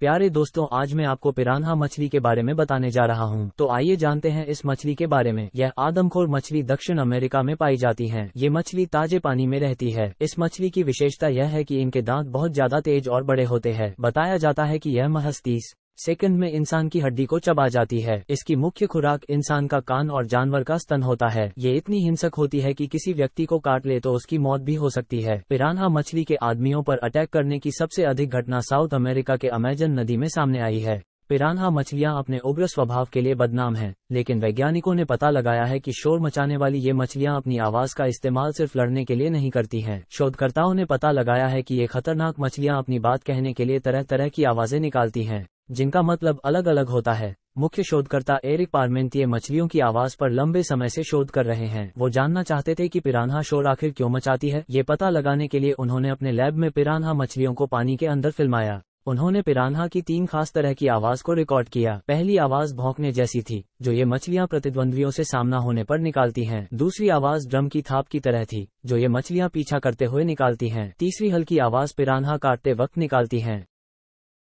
प्यारे दोस्तों आज मैं आपको पिरानहा मछली के बारे में बताने जा रहा हूं। तो आइए जानते हैं इस मछली के बारे में यह आदमखोर मछली दक्षिण अमेरिका में पाई जाती है ये मछली ताजे पानी में रहती है इस मछली की विशेषता यह है कि इनके दांत बहुत ज्यादा तेज और बड़े होते हैं बताया जाता है कि यह महज तीस सेकंड में इंसान की हड्डी को चबा जाती है इसकी मुख्य खुराक इंसान का कान और जानवर का स्तन होता है ये इतनी हिंसक होती है कि किसी व्यक्ति को काट ले तो उसकी मौत भी हो सकती है पिरानहा मछली के आदमियों पर अटैक करने की सबसे अधिक घटना साउथ अमेरिका के अमेजन नदी में सामने आई है पिरानहा मछलियाँ अपने उग्र स्वभाव के लिए बदनाम हैं, लेकिन वैज्ञानिकों ने पता लगाया है कि शोर मचाने वाली ये मछलियाँ अपनी आवाज का इस्तेमाल सिर्फ लड़ने के लिए नहीं करती हैं। शोधकर्ताओं ने पता लगाया है कि ये खतरनाक मछलियाँ अपनी बात कहने के लिए तरह तरह की आवाजें निकालती हैं जिनका मतलब अलग अलग होता है मुख्य शोधकर्ता एरिक पार्मेंटिये मछलियों की आवाज पर लंबे समय से शोध कर रहे हैं वो जानना चाहते थे कि पिरान्हा शोर आखिर क्यों मचाती है ये पता लगाने के लिए उन्होंने अपने लैब में पिरान्हा मछलियों को पानी के अंदर फिल्माया उन्होंने पिरान्हा की तीन खास तरह की आवाज को रिकॉर्ड किया पहली आवाज भौंकने जैसी थी जो ये मछलियाँ प्रतिद्वंदियों से सामना होने पर निकालती हैं। दूसरी आवाज ड्रम की थाप की तरह थी जो ये मछलियाँ पीछा करते हुए निकालती हैं। तीसरी हल्की आवाज पिरान्हा काटते वक्त निकालती हैं